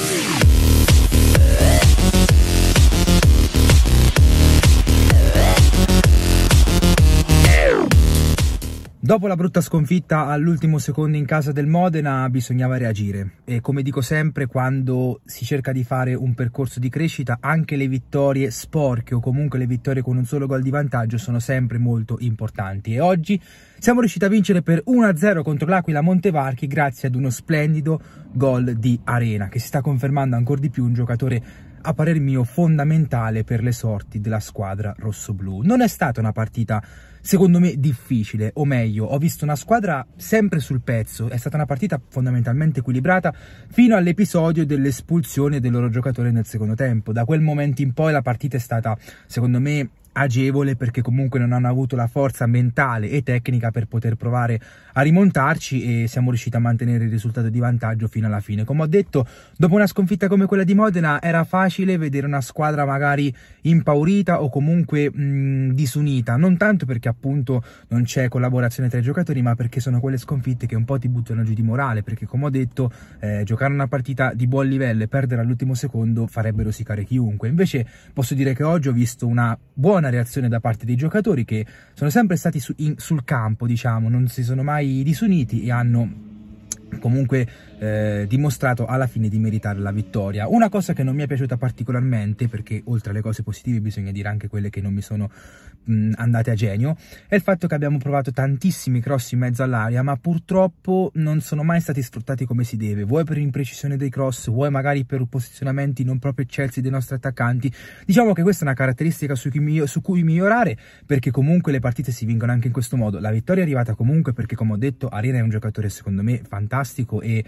Show. Dopo la brutta sconfitta all'ultimo secondo in casa del Modena bisognava reagire e come dico sempre quando si cerca di fare un percorso di crescita anche le vittorie sporche o comunque le vittorie con un solo gol di vantaggio sono sempre molto importanti e oggi siamo riusciti a vincere per 1-0 contro l'Aquila Montevarchi grazie ad uno splendido gol di Arena che si sta confermando ancora di più un giocatore a parer mio fondamentale per le sorti della squadra rossoblù. Non è stata una partita secondo me difficile, o meglio, ho visto una squadra sempre sul pezzo, è stata una partita fondamentalmente equilibrata fino all'episodio dell'espulsione del loro giocatore nel secondo tempo. Da quel momento in poi la partita è stata, secondo me, agevole perché comunque non hanno avuto la forza mentale e tecnica per poter provare a rimontarci e siamo riusciti a mantenere il risultato di vantaggio fino alla fine. Come ho detto, dopo una sconfitta come quella di Modena era facile vedere una squadra magari impaurita o comunque mh, disunita, non tanto perché appunto non c'è collaborazione tra i giocatori, ma perché sono quelle sconfitte che un po' ti buttano giù di morale, perché come ho detto, eh, giocare una partita di buon livello e perdere all'ultimo secondo farebbero sicare chiunque. Invece posso dire che oggi ho visto una buona buona reazione da parte dei giocatori che sono sempre stati su, in, sul campo, diciamo, non si sono mai disuniti e hanno comunque eh, dimostrato alla fine di meritare la vittoria. Una cosa che non mi è piaciuta particolarmente, perché oltre alle cose positive bisogna dire anche quelle che non mi sono mh, andate a genio, è il fatto che abbiamo provato tantissimi cross in mezzo all'aria, ma purtroppo non sono mai stati sfruttati come si deve, vuoi per imprecisione dei cross, vuoi magari per posizionamenti non proprio eccelsi dei nostri attaccanti. Diciamo che questa è una caratteristica su cui, migli su cui migliorare, perché comunque le partite si vincono anche in questo modo. La vittoria è arrivata comunque perché, come ho detto, Arena è un giocatore secondo me fantastico fantastico e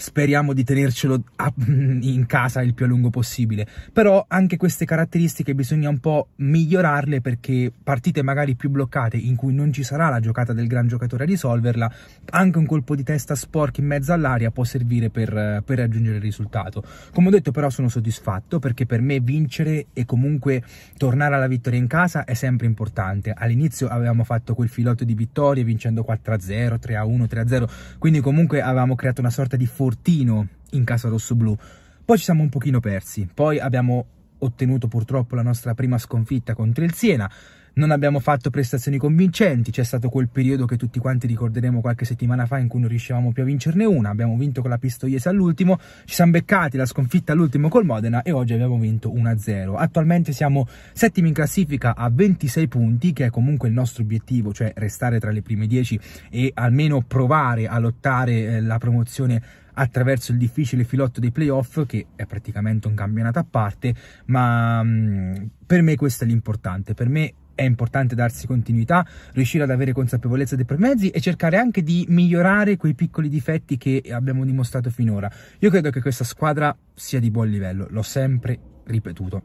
speriamo di tenercelo mm, in casa il più a lungo possibile. Però anche queste caratteristiche bisogna un po' migliorarle perché partite magari più bloccate in cui non ci sarà la giocata del gran giocatore a risolverla, anche un colpo di testa sporco in mezzo all'aria può servire per, per raggiungere il risultato. Come ho detto però sono soddisfatto perché per me vincere e comunque tornare alla vittoria in casa è sempre importante. All'inizio avevamo fatto quel filotto di vittorie vincendo 4-0, 3-1, 3-0, quindi comunque avevamo creato una sorta di forza fortino in casa rossoblù. Poi ci siamo un pochino persi, poi abbiamo ottenuto purtroppo la nostra prima sconfitta contro il Siena, non abbiamo fatto prestazioni convincenti, c'è stato quel periodo che tutti quanti ricorderemo qualche settimana fa in cui non riuscivamo più a vincerne una, abbiamo vinto con la Pistoiese all'ultimo, ci siamo beccati la sconfitta all'ultimo col Modena e oggi abbiamo vinto 1-0. Attualmente siamo settimi in classifica a 26 punti, che è comunque il nostro obiettivo, cioè restare tra le prime 10 e almeno provare a lottare eh, la promozione attraverso il difficile filotto dei playoff, che è praticamente un campionato a parte, ma mm, per me questo è l'importante. Per me è importante darsi continuità, riuscire ad avere consapevolezza dei propri mezzi e cercare anche di migliorare quei piccoli difetti che abbiamo dimostrato finora. Io credo che questa squadra sia di buon livello, l'ho sempre ripetuto.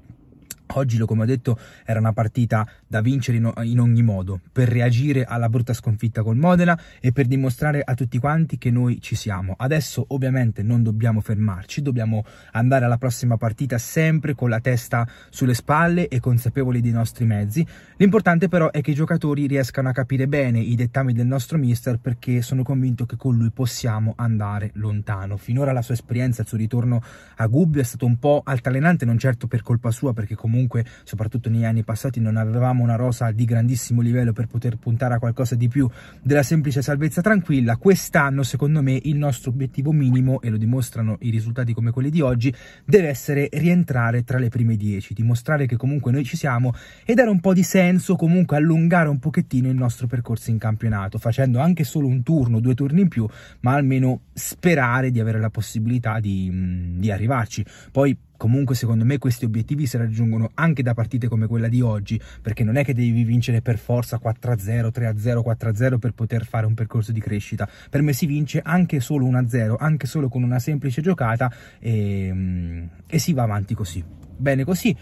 Oggi, come ho detto, era una partita da vincere in, ogni modo, per reagire alla brutta sconfitta col Modena e per dimostrare a tutti quanti che noi ci siamo. Adesso ovviamente non dobbiamo fermarci, dobbiamo andare alla prossima partita sempre con la testa sulle spalle e consapevoli dei nostri mezzi. L'importante però è che i giocatori riescano a capire bene i dettami del nostro mister perché sono convinto che con lui possiamo andare lontano. Finora la sua esperienza, il suo ritorno a Gubbio è stato un po' altalenante, non certo per colpa sua perché comunque comunque soprattutto negli anni passati non avevamo una rosa di grandissimo livello per poter puntare a qualcosa di più della semplice salvezza tranquilla, quest'anno secondo me il nostro obiettivo minimo, e lo dimostrano i risultati come quelli di oggi, deve essere rientrare tra le prime 10, dimostrare che comunque noi ci siamo e dare un po' di senso, comunque allungare un pochettino il nostro percorso in campionato, facendo anche solo un turno, due turni in più, ma almeno sperare di avere la possibilità di, mm, di arrivarci. Poi Comunque secondo me questi obiettivi si raggiungono anche da partite come quella di oggi, perché non è che devi vincere per forza 4-0, 3-0, 4-0 per poter fare un percorso di crescita. Per me si vince anche solo 1-0, anche solo con una semplice giocata e, ehm, e si va avanti così. Bene così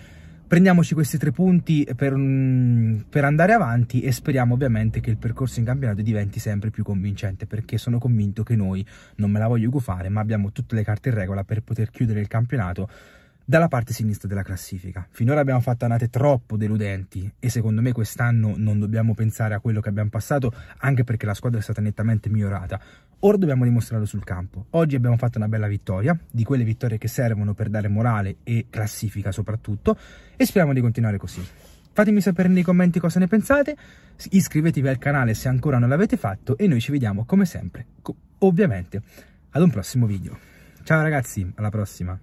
prendiamoci questi tre punti per, mm, per, andare avanti e speriamo ovviamente che il percorso in campionato diventi sempre più convincente perché sono convinto che noi, non me la voglio gufare, ma abbiamo tutte le carte in regola per poter chiudere il campionato dalla parte sinistra della classifica. Finora abbiamo fatto annate troppo deludenti e secondo me quest'anno non dobbiamo pensare a quello che abbiamo passato anche perché la squadra è stata nettamente migliorata. Ora dobbiamo dimostrarlo sul campo. Oggi abbiamo fatto una bella vittoria, di quelle vittorie che servono per dare morale e classifica soprattutto e speriamo di continuare così. Fatemi sapere nei commenti cosa ne pensate, iscrivetevi al canale se ancora non l'avete fatto e noi ci vediamo come sempre, ovviamente, ad un prossimo video. Ciao ragazzi, alla prossima!